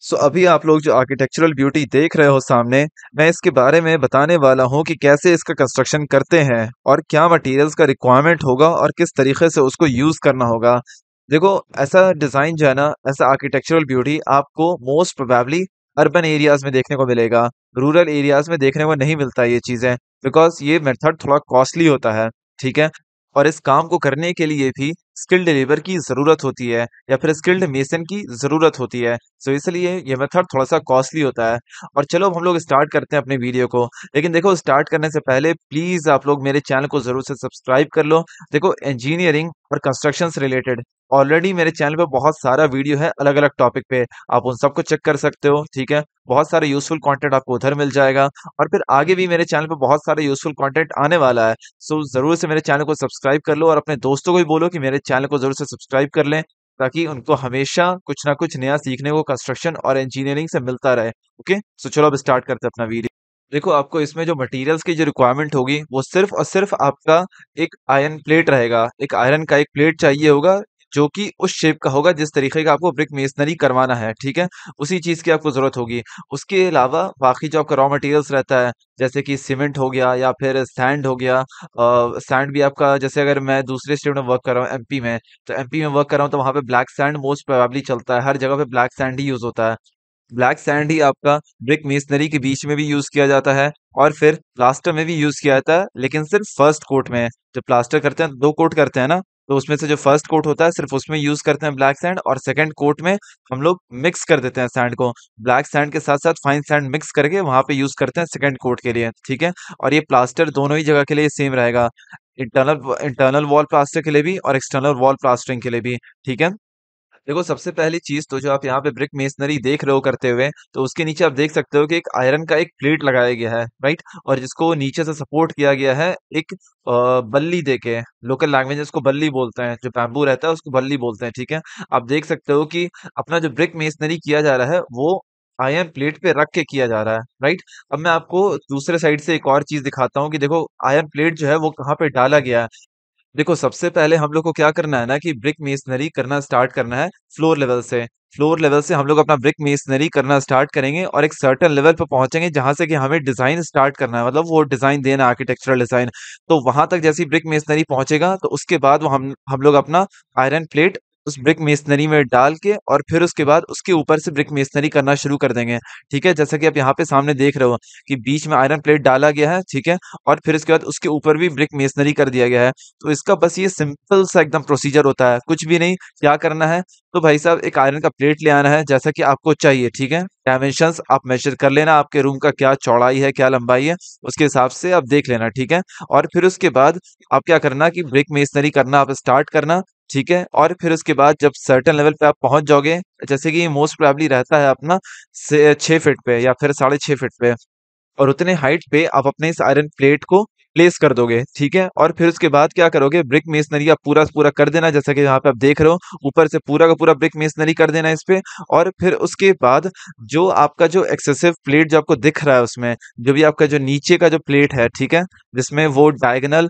सो so, अभी आप लोग जो आर्किटेक्चरल ब्यूटी देख रहे हो सामने मैं इसके बारे में बताने वाला हूँ कि कैसे इसका कंस्ट्रक्शन करते हैं और क्या मटेरियल्स का रिक्वायरमेंट होगा और किस तरीके से उसको यूज़ करना होगा देखो ऐसा डिज़ाइन जो है ना ऐसा आर्किटेक्चरल ब्यूटी आपको मोस्ट प्रोबेबली अर्बन एरियाज़ में देखने को मिलेगा रूरल एरियाज़ में देखने को नहीं मिलता ये चीज़ें बिकॉज ये मेथड थोड़ा कॉस्टली होता है ठीक है और इस काम को करने के लिए भी स्किल्ड लेबर की ज़रूरत होती है या फिर स्किल्ड मेसन की ज़रूरत होती है सो इसलिए ये मेथड थोड़ा सा कॉस्टली होता है और चलो हम लोग स्टार्ट करते हैं अपने वीडियो को लेकिन देखो स्टार्ट करने से पहले प्लीज़ आप लोग मेरे चैनल को ज़रूर से सब्सक्राइब कर लो देखो इंजीनियरिंग और कंस्ट्रक्शन से रिलेटेड ऑलरेडी मेरे चैनल पे बहुत सारा वीडियो है अलग अलग टॉपिक पे आप उन सबको चेक कर सकते हो ठीक है बहुत सारे यूजफुल कंटेंट आपको उधर मिल जाएगा और फिर आगे भी मेरे चैनल पे बहुत सारे यूजफुल कंटेंट आने वाला है सो ज़रूर से मेरे चैनल को सब्सक्राइब कर लो और अपने दोस्तों को भी बोलो कि मेरे चैनल को जरूर से सब्सक्राइब कर लें ताकि उनको हमेशा कुछ ना कुछ नया सीखने को कंस्ट्रक्शन और इंजीनियरिंग से मिलता रहे ओके सो चलो अब स्टार्ट करते हैं अपना वीडियो देखो आपको इसमें जो मटेरियल्स की जो रिक्वायरमेंट होगी वो सिर्फ और सिर्फ आपका एक आयरन प्लेट रहेगा एक आयरन का एक प्लेट चाहिए होगा जो कि उस शेप का होगा जिस तरीके का आपको ब्रिक मेसनरी करवाना है ठीक है उसी चीज़ की आपको ज़रूरत होगी उसके अलावा बाकी जो आपका रॉ मटेरियल्स रहता है जैसे कि सीमेंट हो गया या फिर सैंड हो गया सैंड भी आपका जैसे अगर मैं दूसरे स्टेट में वर्क कर रहा हूँ एमपी में तो एमपी में वर्क कर रहा हूँ तो वहाँ पर ब्लैक सैंड मोस्ट प्रोबेबली चलता है हर जगह पे ब्लैक सैंड ही यूज़ होता है ब्लैक सैंड ही आपका ब्रिक मेसनरी के बीच में भी यूज़ किया जाता है और फिर प्लास्टर में भी यूज़ किया जाता है लेकिन सिर्फ फर्स्ट कोट में जब प्लास्टर करते हैं तो दो कोट करते हैं ना तो उसमें से जो फर्स्ट कोट होता है सिर्फ उसमें यूज करते हैं ब्लैक सैंड और सेकंड कोट में हम लोग मिक्स कर देते हैं सैंड को ब्लैक सैंड के साथ साथ फाइन सैंड मिक्स करके वहां पे यूज करते हैं सेकंड कोट के लिए ठीक है और ये प्लास्टर दोनों ही जगह के लिए सेम रहेगा इंटरनल इंटरनल वॉल प्लास्टर के लिए भी और एक्सटर्नल वॉल प्लास्टरिंग के लिए भी ठीक है देखो सबसे पहली चीज तो जो आप यहाँ पे ब्रिक मेसनरी देख रहे हो करते हुए तो उसके नीचे आप देख सकते हो कि एक आयरन का एक प्लेट लगाया गया है राइट और जिसको नीचे से सपोर्ट किया गया है एक बल्ली दे के लोकल लैंग्वेज इसको बल्ली बोलते हैं जो बैम्बू रहता है उसको बल्ली बोलते हैं ठीक है आप देख सकते हो कि अपना जो ब्रिक मेसनरी किया जा रहा है वो आयरन प्लेट पे रख के किया जा रहा है राइट अब मैं आपको दूसरे साइड से एक और चीज दिखाता हूँ कि देखो आयरन प्लेट जो है वो कहाँ पे डाला गया है देखो सबसे पहले हम लोग को क्या करना है ना कि ब्रिक मेसनरी करना स्टार्ट करना है फ्लोर लेवल से फ्लोर लेवल से हम लोग अपना ब्रिक मेसनरी करना स्टार्ट करेंगे और एक सर्टन लेवल पर पहुंचेंगे जहां से कि हमें डिजाइन स्टार्ट करना है मतलब वो डिजाइन देना आर्किटेक्चरल डिजाइन तो वहां तक जैसी ब्रिक मेसनरी पहुंचेगा तो उसके बाद वो हम हम लोग अपना आयरन प्लेट उस ब्रिक मेसनरी में डाल के और फिर उसके बाद उसके ऊपर से ब्रिक मेसनरी करना शुरू कर देंगे ठीक है जैसा कि आप यहाँ पे सामने देख रहे हो कि बीच में आयरन प्लेट डाला गया है ठीक है और फिर उसके बाद उसके ऊपर भी ब्रिक मेसनरी कर दिया गया है तो इसका बस ये सिंपल सा एकदम प्रोसीजर होता है कुछ भी नहीं क्या करना है तो भाई साहब एक आयरन का प्लेट ले आना है जैसा कि आपको चाहिए ठीक है डायमेंशन आप मेजर कर लेना आपके रूम का क्या चौड़ाई है क्या लंबाई है उसके हिसाब से आप देख लेना ठीक है और फिर उसके बाद आप क्या करना कि ब्रिक मेसनरी करना आप स्टार्ट करना ठीक है और फिर उसके बाद जब सर्टन लेवल पे आप पहुंच जाओगे जैसे कि मोस्ट प्रॉब्ली रहता है अपना छः फिट पे या फिर साढ़े छः फिट पे और उतने हाइट पे आप अपने इस आयरन प्लेट को प्लेस कर दोगे ठीक है और फिर उसके बाद क्या करोगे ब्रिक मेसनरी का पूरा पूरा कर देना जैसा कि यहाँ पे आप देख रहे हो ऊपर से पूरा का पूरा ब्रिक मेसनरी कर देना इस पर और फिर उसके बाद जो आपका जो एक्सेसिव प्लेट जो आपको दिख रहा है उसमें जो भी आपका जो नीचे का जो प्लेट है ठीक है जिसमें वो डायगनल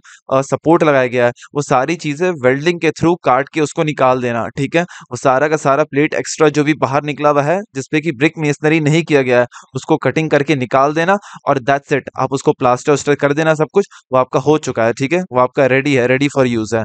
सपोर्ट लगाया गया है वो सारी चीज़ें वेल्डिंग के थ्रू काट के उसको निकाल देना ठीक है वो सारा का सारा प्लेट एक्स्ट्रा जो भी बाहर निकला हुआ है जिसपे कि ब्रिक मेसनरी नहीं किया गया है उसको कटिंग करके निकाल देना और दैट सेट आप उसको प्लास्टर उस्टर कर देना सब कुछ वो आपका हो चुका है ठीक है वो आपका रेडी है रेडी फॉर यूज है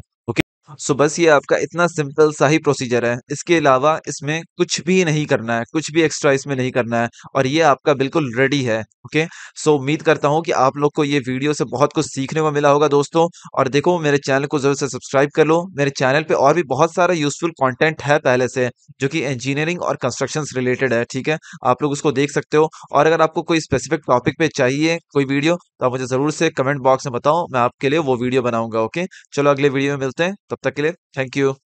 सो बस ये आपका इतना सिंपल सा ही प्रोसीजर है इसके अलावा इसमें कुछ भी नहीं करना है कुछ भी एक्स्ट्रा इसमें नहीं करना है और ये आपका बिल्कुल रेडी है ओके सो उम्मीद करता हूँ कि आप लोग को ये वीडियो से बहुत कुछ सीखने को मिला होगा दोस्तों और देखो मेरे चैनल को जरूर से सब्सक्राइब कर लो मेरे चैनल पर और भी बहुत सारा यूजफुल कॉन्टेंट है पहले से जो कि इंजीनियरिंग और कंस्ट्रक्शन रिलेटेड है ठीक है आप लोग उसको देख सकते हो और अगर आपको कोई स्पेसिफिक टॉपिक पे चाहिए कोई वीडियो तो आप मुझे ज़रूर से कमेंट बॉक्स में बताओ मैं आपके लिए वो वीडियो बनाऊंगा ओके चलो अगले वीडियो में मिलते हैं तब Takilir, thank you.